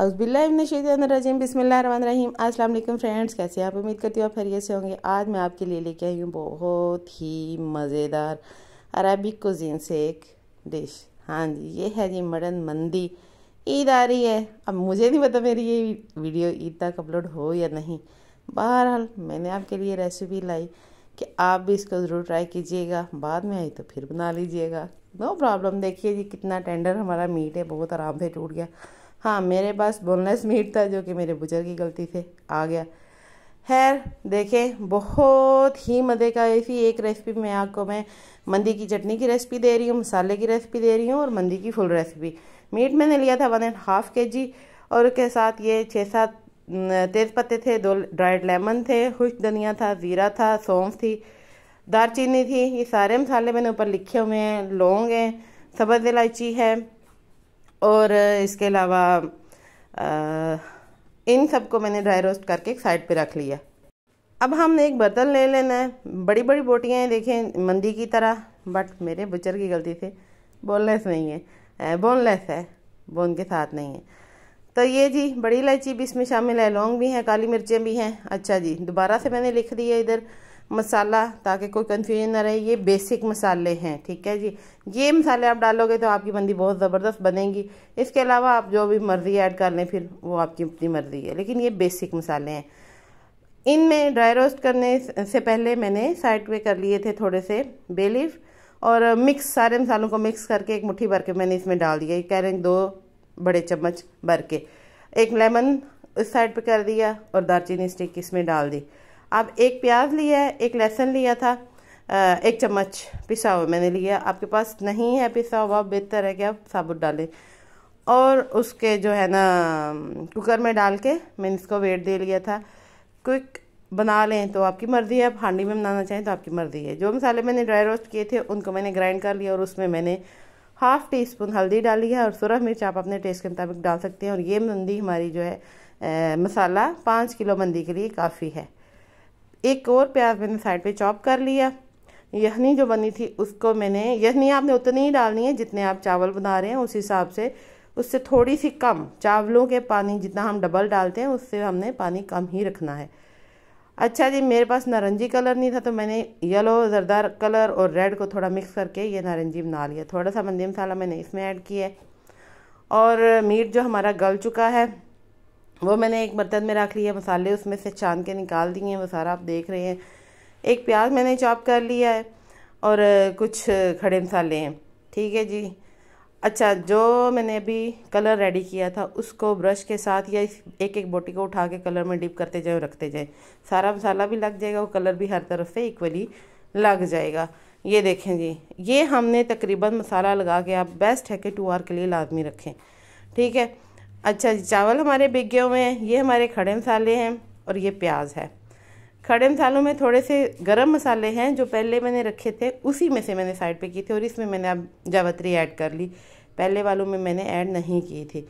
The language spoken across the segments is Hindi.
अज़बिल्लाजीम बसमीम अस्सलाम वालेकुम फ्रेंड्स कैसे आप उम्मीद करती हूँ आप खैरियत से होंगे आज मैं आपके लिए लेके आई हूँ बहुत ही मज़ेदार अरबिक कुजीन से एक डिश हाँ जी ये है जी मटन मंदी ईद आ रही है अब मुझे नहीं पता मेरी ये वीडियो ईद तक अपलोड हो या नहीं बहरहाल मैंने आपके लिए रेसिपी लाई कि आप भी इसको ज़रूर ट्राई कीजिएगा बाद में आई तो फिर बना लीजिएगा नो प्रॉब्लम देखिए जी कितना टेंडर हमारा मीट है बहुत आराम से टूट गया हाँ मेरे पास बोनलेस मीट था जो कि मेरे बुजुर्ग की गलती से आ गया खैर देखें बहुत ही मज़े का ऐसी एक रेसिपी में आपको मैं मंदी की चटनी की रेसिपी दे रही हूँ मसाले की रेसिपी दे रही हूँ और मंदी की फुल रेसिपी मीट मैंने लिया था वन एंड हाफ़ के जी और उसके साथ ये छः सात तेज़ पत्ते थे दो ड्राइड लेमन थे खुश धनिया था ज़ीरा था सौंफ थी दारचीनी थी ये सारे मसाले मैंने ऊपर लिखे हुए हैं लौंग हैं सब्ज़ इलायची है और इसके अलावा इन सब को मैंने ड्राई रोस्ट करके एक साइड पे रख लिया अब हमने एक बर्तन ले लेना है बड़ी बड़ी बोटियाँ हैं देखें मंदी की तरह बट मेरे बुचर की गलती से बोनलेस नहीं है बोनलेस है बोन के साथ नहीं है तो ये जी बड़ी इलायची भी इसमें शामिल है लौंग भी हैं काली मिर्चें भी हैं अच्छा जी दोबारा से मैंने लिख दिया इधर मसाला ताकि कोई कन्फ्यूजन ना रहे ये बेसिक मसाले हैं ठीक है जी ये मसाले आप डालोगे तो आपकी बंदी बहुत ज़बरदस्त बनेगी इसके अलावा आप जो भी मर्ज़ी ऐड कर लें फिर वो आपकी अपनी मर्ज़ी है लेकिन ये बेसिक मसाले हैं इनमें ड्राई रोस्ट करने से पहले मैंने साइड पे कर लिए थे थोड़े से बेलीफ और मिक्स सारे मसालों को मिक्स करके एक मुट्ठी भर के मैंने इसमें डाल दिया कह रहे हैं दो बड़े चम्मच भर के एक लेमन इस साइड पे कर दिया और दालचीनी स्टिक इसमें डाल दी अब एक प्याज लिया है एक लहसुन लिया था एक चम्मच पिसा हुआ मैंने लिया आपके पास नहीं है पिसा हुआ बेहतर है कि आप साबुत डालें और उसके जो है ना कुकर में डाल के मैंने इसको वेट दे लिया था क्विक बना लें तो आपकी मर्ज़ी है आप हांडी में बनाना चाहें तो आपकी मर्ज़ी है जो मसाले मैंने ड्राई रोस्ट किए थे उनको मैंने ग्राइंड कर लिया और उसमें मैंने हाफ़ टी स्पून हल्दी डाली है और सुरख मिर्च आप अपने टेस्ट के मुताबिक डाल सकते हैं और ये मंदी हमारी जो है ए, मसाला पाँच किलो मंदी के लिए काफ़ी है एक और प्याज मैंने साइड पे चॉप कर लिया यखनी जो बनी थी उसको मैंने यखनी आपने उतनी ही डालनी है जितने आप चावल बना रहे हैं उस हिसाब से उससे थोड़ी सी कम चावलों के पानी जितना हम डबल डालते हैं उससे हमने पानी कम ही रखना है अच्छा जी मेरे पास नारंगी कलर नहीं था तो मैंने येलो जरदार कलर और रेड को थोड़ा मिक्स करके ये नारंगी बना लिया थोड़ा सा मंदी मसाला मैंने इसमें ऐड किया है और मीट जो हमारा गल चुका है वो मैंने एक बर्तन में रख लिया मसाले उसमें से छान के निकाल दिए हैं वो सारा आप देख रहे हैं एक प्याज मैंने चॉप कर लिया है और कुछ खड़े मसाले हैं ठीक है जी अच्छा जो मैंने अभी कलर रेडी किया था उसको ब्रश के साथ या एक एक बोटी को उठा के कलर में डिप करते जाए रखते जाए सारा मसाला भी लग जाएगा और कलर भी हर तरफ से इक्वली लग जाएगा ये देखें जी ये हमने तकरीबन मसाला लगा के आप बेस्ट है कि टू आर के लिए लाजमी रखें ठीक है अच्छा जी चावल हमारे बिक गए हुए हैं ये हमारे खड़े मसाले हैं और ये प्याज है खड़े मसालों में थोड़े से गरम मसाले हैं जो पहले मैंने रखे थे उसी में से मैंने साइड पे किए थे और इसमें मैंने अब जावत्री ऐड कर ली पहले वालों में मैंने ऐड नहीं की थी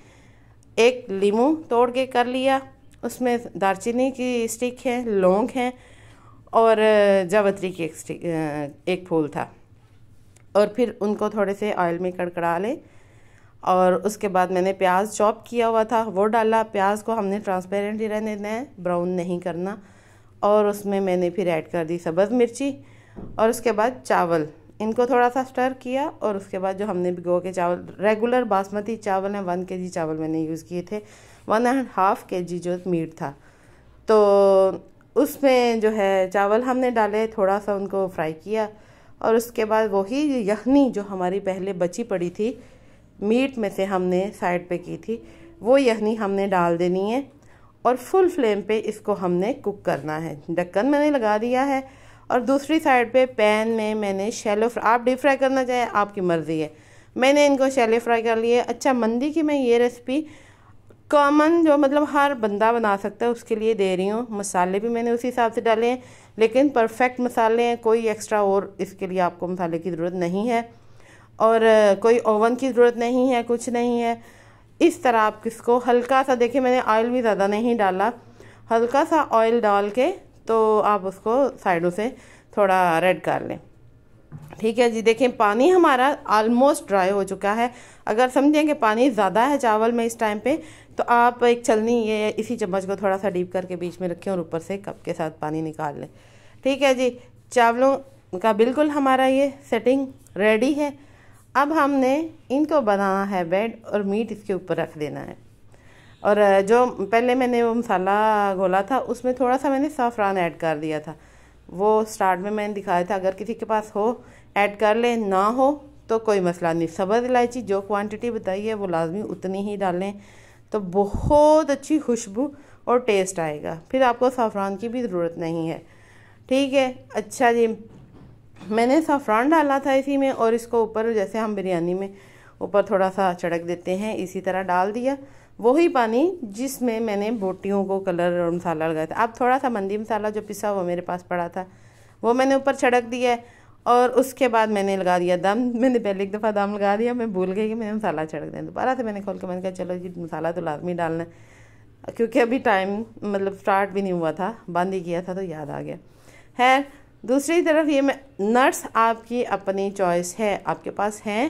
एक लीमू तोड़ के कर लिया उसमें दारचीनी की स्टिक है लौंग हैं और जावत्री की एक स्टिक एक फूल था और फिर उनको थोड़े से ऑयल में कड़कड़ा लें और उसके बाद मैंने प्याज चॉप किया हुआ था वो डाला प्याज को हमने ट्रांसपेरेंट ही रहने देना है ब्राउन नहीं करना और उसमें मैंने फिर ऐड कर दी सब्ज़ मिर्ची और उसके बाद चावल इनको थोड़ा सा स्टर किया और उसके बाद जो हमने भिगो के चावल रेगुलर बासमती चावल हैं वन के जी चावल मैंने यूज़ किए थे वन एंड हाफ़ के जी जो मीट था तो उसमें जो है चावल हमने डाले थोड़ा सा उनको फ्राई किया और उसके बाद वही यखनी जो हमारी पहले बची पड़ी थी मीट में से हमने साइड पे की थी वो यखनी हमने डाल देनी है और फुल फ्लेम पे इसको हमने कुक करना है ढक्कन मैंने लगा दिया है और दूसरी साइड पे पैन में मैंने शैलो आप डीप फ्राई करना चाहें आपकी मर्ज़ी है मैंने इनको शैलो फ्राई कर लिए अच्छा मंदी की मैं ये रेसिपी कॉमन जो मतलब हर बंदा बना सकता है उसके लिए दे रही हूँ मसाले भी मैंने उसी हिसाब से डाले हैं लेकिन परफेक्ट मसाले हैं कोई एक्स्ट्रा और इसके लिए आपको मसाले की ज़रूरत नहीं है और कोई ओवन की ज़रूरत नहीं है कुछ नहीं है इस तरह आप किसको हल्का सा देखिए मैंने ऑयल भी ज़्यादा नहीं डाला हल्का सा ऑयल डाल के तो आप उसको साइडों से थोड़ा रेड कर लें ठीक है जी देखें पानी हमारा ऑलमोस्ट ड्राई हो चुका है अगर समझें कि पानी ज़्यादा है चावल में इस टाइम पे तो आप एक छलनी ये इसी चम्मच को थोड़ा सा डीप करके बीच में रखें और ऊपर से कप के साथ पानी निकाल लें ठीक है जी चावलों का बिल्कुल हमारा ये सेटिंग रेडी है अब हमने इनको बनाना है ब्रेड और मीट इसके ऊपर रख देना है और जो पहले मैंने वो मसाला घोला था उसमें थोड़ा सा मैंने साफ़रान ऐड कर दिया था वो स्टार्ट में मैंने दिखाया था अगर किसी के पास हो ऐड कर ले ना हो तो कोई मसला नहीं सबर इलायची जो क्वांटिटी बताई है वो लाजमी उतनी ही डालें तो बहुत अच्छी खुशबू और टेस्ट आएगा फिर आपको साफ़रान की भी ज़रूरत नहीं है ठीक है अच्छा जी मैंने सफरान डाला था इसी में और इसको ऊपर जैसे हम बिरयानी में ऊपर थोड़ा सा चड़क देते हैं इसी तरह डाल दिया वही पानी जिसमें मैंने बोटियों को कलर और मसाला लगाया था अब थोड़ा सा मंदी मसाला जो पिसा हुआ मेरे पास पड़ा था वो मैंने ऊपर छड़क दिया है और उसके बाद मैंने लगा दिया दम मैंने पहले एक दफ़ा दम लगा दिया मैं भूल गई कि मैंने मसाला छड़क दिया दोबारा से मैंने खोल के मैंने कहा चलो जी मसाला तो लाजमी डालना है क्योंकि अभी टाइम मतलब स्टार्ट भी नहीं हुआ था बंद ही किया था तो याद आ गया खैर दूसरी तरफ ये नट्स आपकी अपनी चॉइस है आपके पास हैं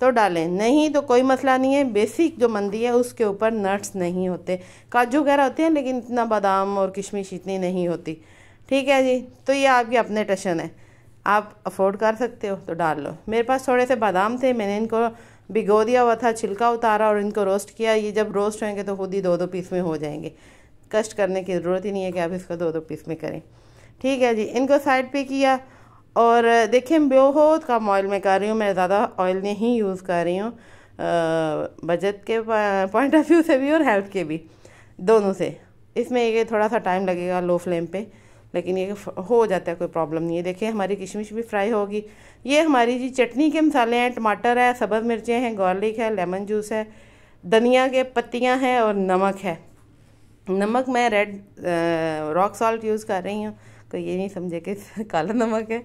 तो डालें नहीं तो कोई मसला नहीं है बेसिक जो मंदी है उसके ऊपर नट्स नहीं होते काजू वगैरह होते हैं लेकिन इतना बादाम और किशमिश इतनी नहीं होती ठीक है जी तो ये आपके अपने टशन है आप अफोर्ड कर सकते हो तो डाल लो मेरे पास थोड़े से बादाम थे मैंने इनको भिगो दिया हुआ था छिलका उतारा और इनको रोस्ट किया ये जब रोस्ट होंगे तो खुद ही दो दो पीस में हो जाएंगे कष्ट करने की ज़रूरत ही नहीं है कि आप इसको दो दो पीस में करें ठीक है जी इनको साइड पे किया और देखिए बहुत कम ऑयल में कर रही हूँ मैं ज़्यादा ऑयल नहीं यूज़ कर रही हूँ बजट के पॉइंट ऑफ व्यू से भी और हेल्थ के भी दोनों से इसमें ये थोड़ा सा टाइम लगेगा लो फ्लेम पे लेकिन ये हो जाता है कोई प्रॉब्लम नहीं है देखिए हमारी किशमिश भी फ्राई होगी ये हमारी जी चटनी के मसाले हैं टमाटर है सब्ज़ मिर्चें हैं गार्लिक है लेमन जूस है धनिया के पत्तियाँ हैं और नमक है नमक मैं रेड रॉक सॉल्ट यूज़ कर रही हूँ तो ये नहीं समझे कि काला नमक है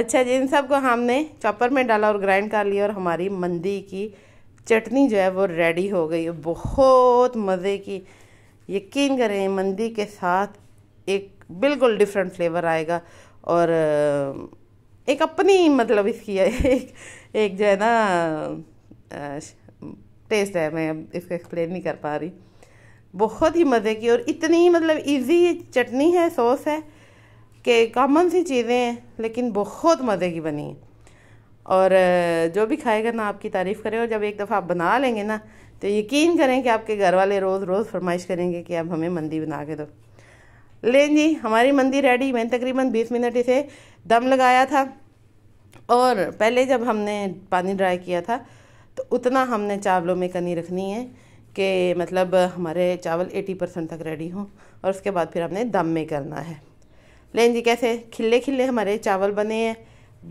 अच्छा जी इन सब को हमने चॉपर में डाला और ग्राइंड कर लिया और हमारी मंदी की चटनी जो है वो रेडी हो गई बहुत मज़े की यकीन करें मंदी के साथ एक बिल्कुल डिफरेंट फ्लेवर आएगा और एक अपनी मतलब इसकी एक एक जो है ना टेस्ट है मैं अब इसको एक्सप्लेन नहीं कर पा रही बहुत ही मज़े की और इतनी मतलब इजी चटनी है सॉस है कि कॉमन सी चीज़ें हैं लेकिन बहुत मज़े की बनी और जो भी खाएगा ना आपकी तारीफ़ करें और जब एक दफ़ा आप बना लेंगे ना तो यकीन करें कि आपके घर वाले रोज़ रोज़ फरमाइश करेंगे कि अब हमें मंदी बना के दो लें जी हमारी मंदी रेडी मैंने तकरीबन बीस मिनट इसे दम लगाया था और पहले जब हमने पानी ड्राई किया था तो उतना हमने चावलों में कनी रखनी है कि मतलब हमारे चावल 80 परसेंट तक रेडी हों और उसके बाद फिर हमने दम में करना है लें जी कैसे खिले खिले हमारे चावल बने हैं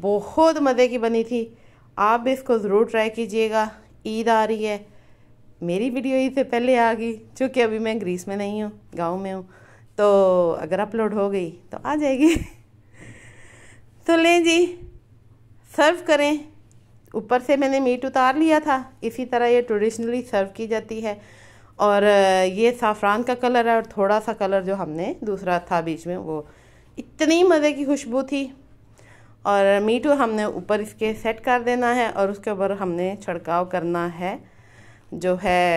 बहुत मज़े की बनी थी आप भी इसको ज़रूर ट्राई कीजिएगा ईद आ रही है मेरी वीडियो ईद से पहले आ गई चूँकि अभी मैं ग्रीस में नहीं हूँ गाँव में हूँ तो अगर अपलोड हो गई तो आ जाएगी तो लें जी सर्व करें ऊपर से मैंने मीट उतार लिया था इसी तरह ये ट्रेडिशनली सर्व की जाती है और ये साफ़रान का कलर है और थोड़ा सा कलर जो हमने दूसरा था बीच में वो इतनी मज़े की खुशबू थी और मीठू हमने ऊपर इसके सेट कर देना है और उसके ऊपर हमने छिड़काव करना है जो है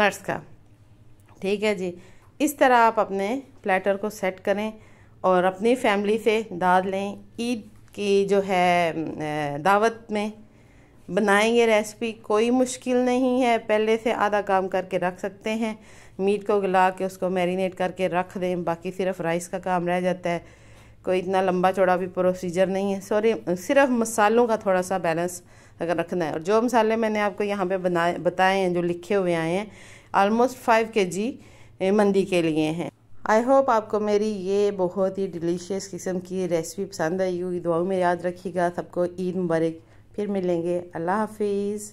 नट्स का ठीक है जी इस तरह आप अपने प्लेटर को सेट करें और अपनी फैमिली से दाद लें ईद की जो है दावत में बनाएंगे रेसिपी कोई मुश्किल नहीं है पहले से आधा काम करके रख सकते हैं मीट को गला के उसको मैरिनेट करके रख दें बाकी सिर्फ राइस का काम रह जाता है कोई इतना लंबा चौड़ा भी प्रोसीजर नहीं है सॉरी सिर्फ मसालों का थोड़ा सा बैलेंस अगर रखना है और जो मसाले मैंने आपको यहाँ पे बनाए बताए हैं जो लिखे हुए आए हैं आलमोस्ट फाइव के जी मंदी के लिए हैं आई होप आपको मेरी ये बहुत ही डिलीशियस किस्म की रेसिपी पसंद आई हुई दुआओं में याद रखिएगा सबको ईद मुबारक फिर मिलेंगे अल्लाह हाफिज़